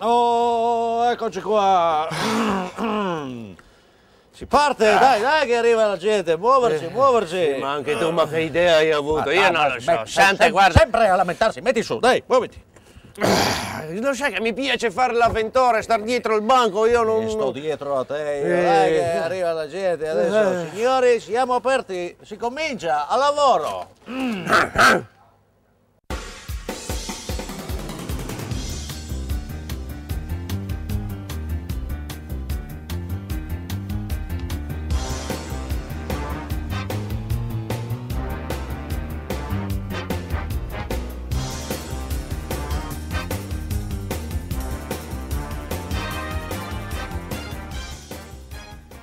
Oh, eccoci qua. Si parte, ah. dai, dai che arriva la gente, muoverci, eh, muoverci. Sì, ma anche tu, ma che idea hai avuto? Ah, Io non ah, lo so. Sente, sempre, guarda. Sempre a lamentarsi, metti su, dai, muoviti. Eh, lo sai che mi piace fare l'avventore, star dietro il banco, io non... E sto dietro a te, eh. io, eh. dai che arriva la gente adesso. Eh. Signori, siamo aperti, si comincia, al lavoro. Mm.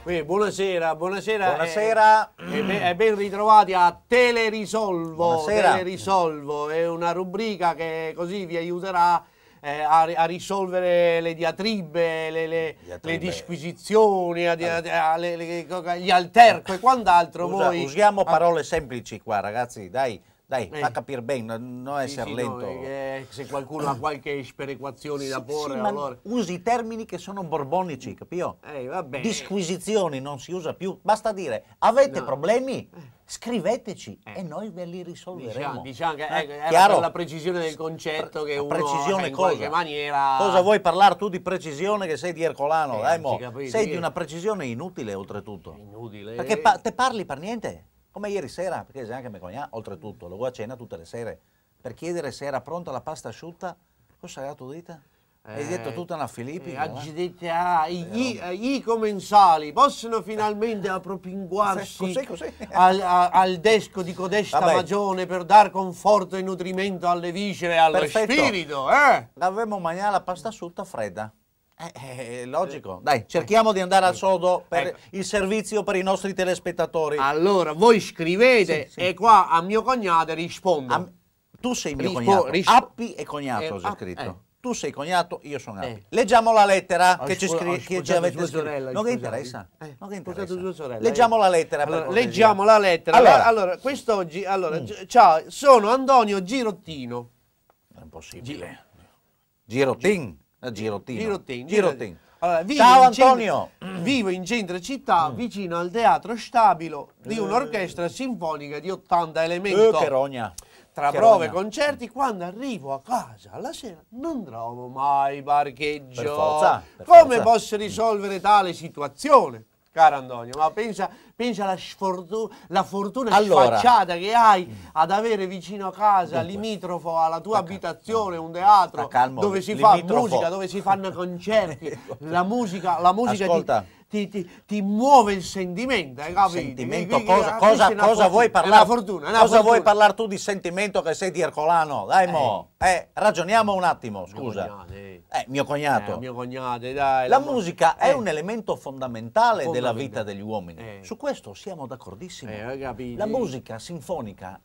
Beh, buonasera, buonasera. Buonasera. E, e, e, ben ritrovati a Telerisolvo. Buonasera. Telerisolvo è una rubrica che così vi aiuterà eh, a, a, risolvere le diatribe, le, le, diatribe. le disquisizioni, a, a, le, gli alterco e quant'altro. Usa, Usiamo parole semplici qua, ragazzi, dai dai, eh. fa capire bene, non essere sì, sì, lento. No, eh, eh, se qualcuno ha eh. qualche sperequazione sì, da porre, allora... Usi termini che sono borbonici, capito? Eh, vabbè. Disquisizioni non si usa più. Basta dire, avete no. problemi? Eh. Scriveteci e noi ve li risolveremo. Diciamo, diciamo che eh, ecco, chiaro, la precisione del concetto che uno precisione in cosa? qualche maniera... Cosa vuoi parlare tu di precisione che sei di Ercolano? Dai, mo, sei di una precisione inutile oltretutto. Inutile. Perché pa te parli per niente. Come ieri sera, perché anche Gianca Mecognà, oltretutto, lo vuoi a cena tutte le sere per chiedere se era pronta la pasta asciutta, cosa hai tu dita? Hai eh, detto tutta una Filippi. Eh, eh? Oggi dite, ah, i, gli, eh, comensali possono finalmente appropinguarsi così, così. Al, al, desco di codesta Vabbè. magione per dar conforto e nutrimento alle viscere e allo Perfetto. spirito. Eh? L'avevamo mangiata la pasta asciutta fredda. Eh, eh, eh logico. Dai, cerchiamo di andare al sodo per ecco. il servizio per i nostri telespettatori. Allora, voi scrivete sì, sì. e qua a mio cognato rispondo. A, tu sei mio rispo, cognato. Rispo. Appi e cognato, eh, scritto. Eh. Tu sei cognato, io sono Appi. Eh. Leggiamo la lettera ho che ci scrive che ci avete sorella, non che interessa. Eh, non che interessa. Leggiamo eh. la lettera. Allora, leggiamo la lettera. Allora, allora quest'oggi, allora, mm. ciao, sono Antonio Girottino. È impossibile. Girottin. Eh, Girottino. Girottino. Girottino. Allora, Ciao Antonio! Centro, vivo in centro città, mm. vicino al teatro stabilo di un'orchestra sinfonica di 80 elementi. Eh, che rogna! Tra che prove e concerti, quando arrivo a casa alla sera non trovo mai parcheggio. Per forza, per Come forza. posso risolvere tale situazione? Caro Antonio, ma pensa, pensa alla sfortuna, la fortuna allora, sfacciata che hai mm. ad avere vicino a casa, dunque, limitrofo alla tua abitazione, un teatro calmo, dove si fa musica, dove si fanno concerti, ecco. la musica, la musica Ascolta. Di, ti, ti, ti muove il sentimento, hai capito? Sentimento, mi, cosa, cosa, cosa, cosa vuoi parlare? Fortuna, cosa fortuna. vuoi parlare tu di sentimento che sei di Ercolano? Dai mo, eh. eh ragioniamo un attimo, scusa. Eh. Eh, mio cognato, eh. mio cognato. dai, la, la musica è un elemento fondamentale, fondamentale, della vita degli uomini. Su questo siamo d'accordissimi. la musica sinfonica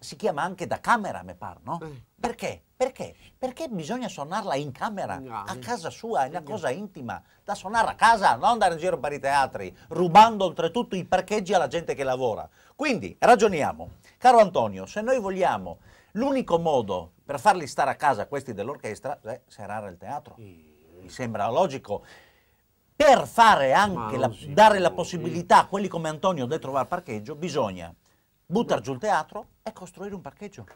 si chiama anche da camera, mi pare, no? Eh. Perché? Perché? Perché bisogna suonarla in camera, a casa sua, è una cosa intima, da suonare a casa, non andare in giro per i teatri, rubando oltretutto i parcheggi alla gente che lavora. Quindi ragioniamo, caro Antonio, se noi vogliamo, l'unico modo per farli stare a casa questi dell'orchestra è serrare il teatro. Mi sembra logico per fare anche la, dare la possibilità a quelli come Antonio di trovare parcheggio, bisogna buttare giù il teatro e costruire un parcheggio.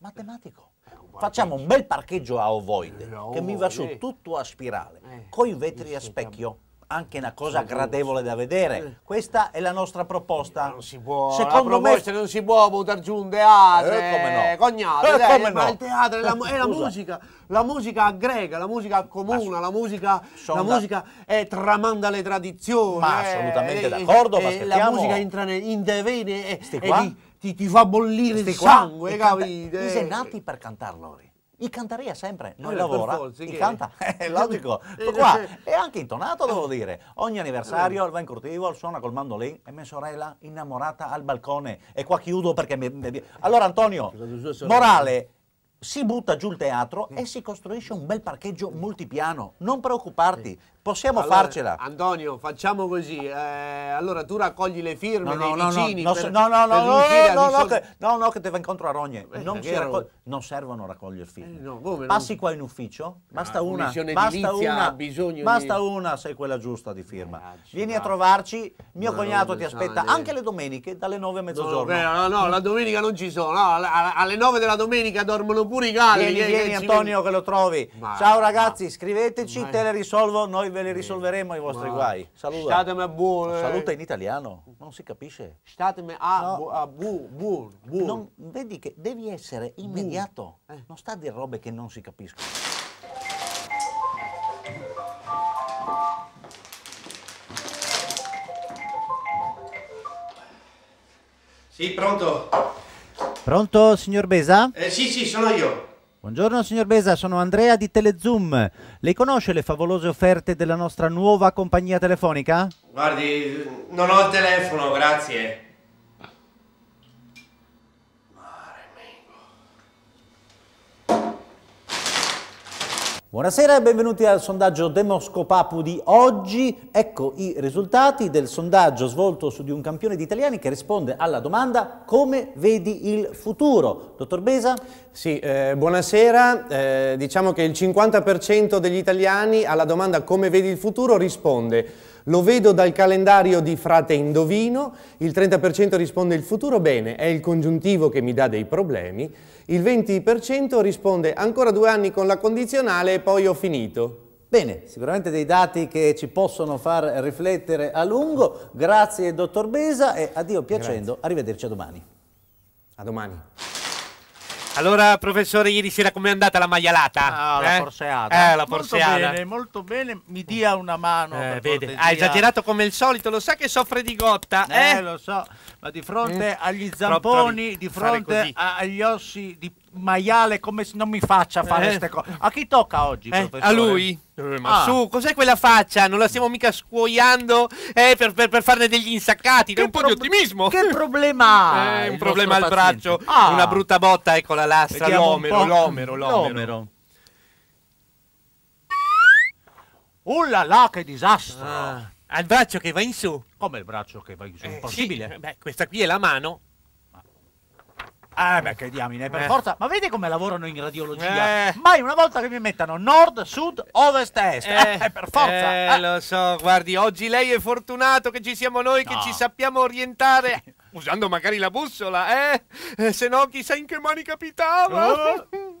Matematico. Eh, Facciamo un bel parcheggio a ovoide eh, che mi va su eh. tutto a spirale, con i vetri a specchio anche una cosa gradevole da vedere. Questa è la nostra proposta. Non si può, eh, Secondo me non si può buttare giù un teatro, eh, come no. Eh, cognato, eh, dai, come no. il teatro è la, è la musica, la musica greca, la musica comuna, la musica, la musica è, eh, tramanda le tradizioni. Ma assolutamente d'accordo, ma scherziamo. La musica entra ne, in devene vene e, ti, ti, fa bollire Sti il sangue, capite? Mi sei nati per cantarlo, Lori. Incantaria sempre, non eh, lavora, forza, canta, è eh, logico, eh, qua è anche intonato devo dire, ogni anniversario il Van Curtivo suona col mandolin e mia sorella innamorata al balcone e qua chiudo perché mi... mi... Allora Antonio, morale, si butta giù il teatro e si costruisce un bel parcheggio multipiano, non preoccuparti, Possiamo allora, farcela. Antonio, facciamo così. Eh, allora tu raccogli le firme no, no, vicini. No, no, per, no, no, no, no, no, no, che, no, no, che te va incontro a Rogne. Eh, non, raccog... non, servono raccogliere eh, firme. Eh, no, come, Passi non... qua in ufficio, basta ah, una, basta una, basta di... una, è quella giusta di firma. Ah, Vieni va. a trovarci, mio no, cognato ti aspetta anche le domeniche dalle 9 a mezzogiorno. No, no, no, la domenica non ci sono. No, alle 9 della domenica dormono pure i cani. Vieni, eh, vieni Antonio che lo trovi. Ciao ragazzi, scriveteci, te le risolvo noi ve li risolveremo i vostri Ma... guai. Saluta. Statemi buono. Eh. Saluta in italiano, non si capisce. Statemi a, no. bu, a bu, bu, bu. Non, vedi che devi essere immediato, eh. non sta a dire robe che non si capiscono. Sì, pronto. Pronto, signor Besa? Eh, sì, sì, sono io. Buongiorno signor Besa, sono Andrea di Telezoom. Lei conosce le favolose offerte della nostra nuova compagnia telefonica? Guardi, non ho il telefono, grazie. Buonasera e benvenuti al sondaggio Demoscopapu di oggi. Ecco i risultati del sondaggio svolto su di un campione di italiani che risponde alla domanda come vedi il futuro. Dottor Besa? Sì, eh, buonasera. Eh, diciamo che il 50% degli italiani alla domanda come vedi il futuro risponde lo vedo dal calendario di Frate Indovino, il 30% risponde il futuro, bene, è il congiuntivo che mi dà dei problemi, il 20% risponde ancora due anni con la condizionale e poi ho finito. Bene, sicuramente dei dati che ci possono far riflettere a lungo. Grazie dottor Besa e addio piacendo, Grazie. arrivederci a domani. A domani. Allora, professore, ieri sera com'è andata la maialata? Ah, la eh? forseata. Eh, la forseata. Molto bene, molto bene. Mi dia una mano. Eh, vede. Ha esagerato come il solito, lo sa che soffre di gotta. Eh, eh lo so, ma di fronte mm. agli zamponi, di fronte agli ossi di maiale come se non mi faccia fare queste eh. cose. A chi tocca oggi? Eh, a lui. Eh, ma ah. su, cos'è quella faccia? Non la stiamo mica scuoiando eh, per, per, per, farne degli insaccati. Che un po' di ottimismo. Che problema eh, ha? un problema al braccio. Ah. Una brutta botta, ecco la lastra. L'omero, l'omero, l'omero, l'omero. Oh uh, là là, che disastro! Ah. Al braccio che va in su. Come il braccio che va in su? Impossibile. Sì. Beh, questa qui è la mano. Eh, beh, che diamine, per eh. forza. Ma vedi come lavorano in radiologia? Eh. Mai una volta che mi mettano nord, sud, ovest, est. Eh, eh per forza. Eh, lo so, guardi, oggi lei è fortunato che ci siamo noi, no. che ci sappiamo orientare. Usando magari la bussola, eh? eh? Se no, chissà in che mani capitava. Oh.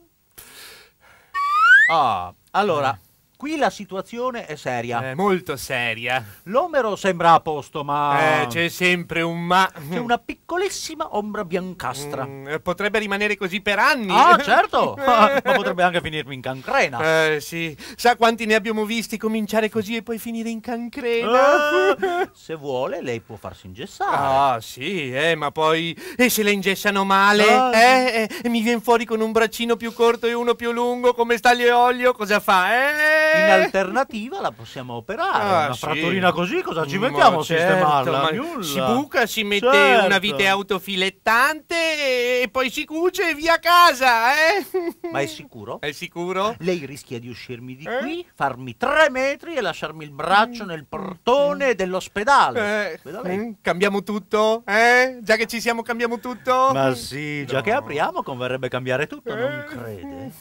Ah, oh. oh. allora... Qui la situazione è seria. Eh, molto seria. L'omero sembra a posto, ma... Eh, c'è sempre un ma. C'è una piccolissima ombra biancastra. Mm, eh, potrebbe rimanere così per anni. Ah, certo! ma potrebbe anche finirmi in cancrena. Eh, sì. Sa quanti ne abbiamo visti cominciare così e poi finire in cancrena? Eh, se vuole, lei può farsi ingessare. Ah, sì, eh, ma poi... E eh, se le ingessano male? Ah. Eh, eh, mi viene fuori con un braccino più corto e uno più lungo, come staglio e olio, cosa fa? Eh in eh. alternativa la possiamo operare. Ah, una sì. fratturina così cosa ci mettiamo ma a certo, sistemarla? Nulla. Si buca, si mette certo. una vite autofilettante e poi si cuce e via a casa, eh? Ma è sicuro? È sicuro? Lei rischia di uscirmi di eh? qui, farmi tre metri e lasciarmi il braccio mm. nel portone mm. dell'ospedale. Eh. Mm. Cambiamo tutto? Eh? Già che ci siamo cambiamo tutto? Ma sì, già no. che apriamo converrebbe cambiare tutto, non eh, crede?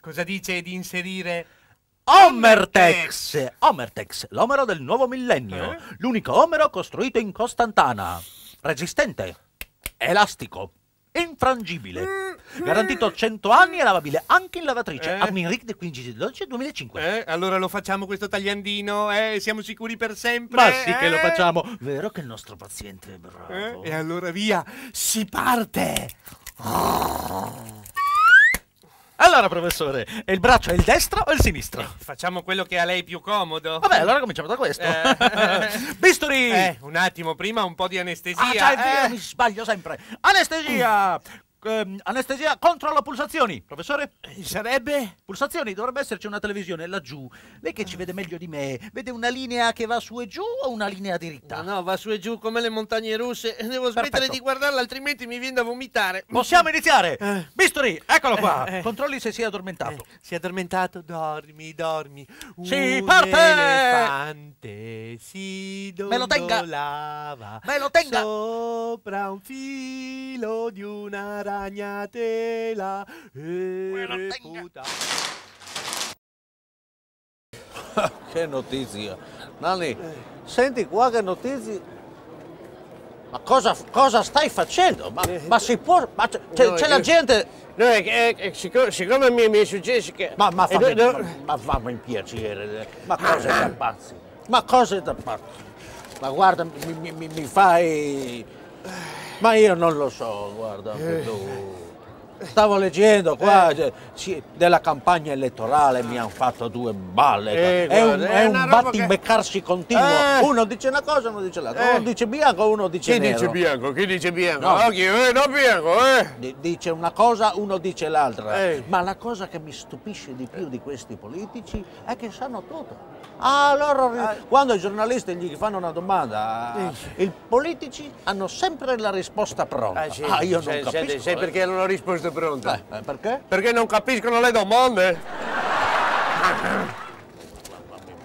Cosa dice di inserire Omertex? Omertex, l'omero del nuovo millennio. Eh? L'unico omero costruito in Costantana. Resistente, elastico, infrangibile. Mm, Garantito 100 anni e lavabile anche in lavatrice. Eh. Adminric del 15 12 2005. Eh, allora lo facciamo questo tagliandino, eh? Siamo sicuri per sempre? Ma sì eh? che lo eh? facciamo. Vero che il nostro paziente è eh? bravo. Eh? E allora via, si parte! Oh. Allora, professore, il braccio è il destro o il sinistro? Eh, facciamo quello che a lei più comodo. Vabbè, allora cominciamo da questo. Eh. Bisturi! Eh, un attimo, prima un po' di anestesia. Ah, cioè, eh. mi sbaglio sempre. Anestesia! Eh, anestesia, controllo pulsazioni, professore? Eh, sarebbe? Pulsazioni, dovrebbe esserci una televisione laggiù. Lei che ci vede meglio di me, vede una linea che va su e giù o una linea diritta? No, no va su e giù come le montagne russe. Eh, devo smettere Perfetto. di guardarla, altrimenti mi viene da vomitare. Possiamo iniziare! Eh. Bisturi, eccolo qua! Eh, eh. Controlli se si è addormentato. si è addormentato? Dormi, dormi. Si parte! elefante si Me lo tenga! Me lo tenga! Sopra un filo di una Guadagnatela e reputa. Ah, che notizia. Nanni, senti qua che notizia. Ma cosa, cosa, stai facendo? Ma, eh. ma si può. Ma c'è, no, la gente. No, è, è, è, siccome, siccome, mi, mi suggerisce che. Ma, ma eh, fammi, no, no. Ma, fammi piacere. Eh. Ma cose da pazzi. Ma cose da pazzi. Ma guarda, mi, mi, mi fai. Ma io non lo so, guarda anche eh. tu. Stavo leggendo qua eh. Cioè, della campagna elettorale mi hanno fatto due balle. Eh, cioè, è un, è un battibeccarsi che... continuo. Eh. Uno dice una cosa, uno dice l'altra. Uno eh. dice bianco, uno dice Chi nero. Dice bianco? Chi dice bianco? No. Okay, eh, no bianco eh. dice una cosa, uno dice l'altra. Ma la cosa che mi stupisce di più di questi politici è che sanno tutto. Allora, quando i giornalisti gli fanno una domanda, i politici hanno sempre la risposta pronta. Ah, sì. ah io non se, capisco. Sai perché non ho risposto risposte pronte. Eh, eh, perché? Perché non capiscono le domande. Mamma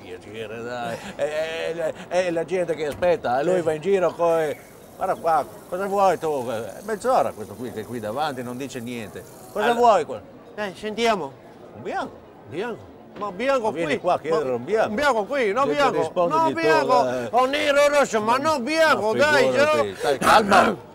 mia, piacere, dai. È, è, è, la gente che aspetta, eh, lui va in giro coi... Guarda qua, cosa vuoi tu? È mezz'ora questo qui che è qui davanti, non dice niente. Cosa allora, vuoi? Qua? Eh, sentiamo. Un bianco. Bianco. Ma bianco qui. Vieni qua, chiedere un bianco. Un bianco qui, no cioè, bianco. No bianco. Tu, eh. O nero rosso, ma no bianco, no, dai. Stai calma.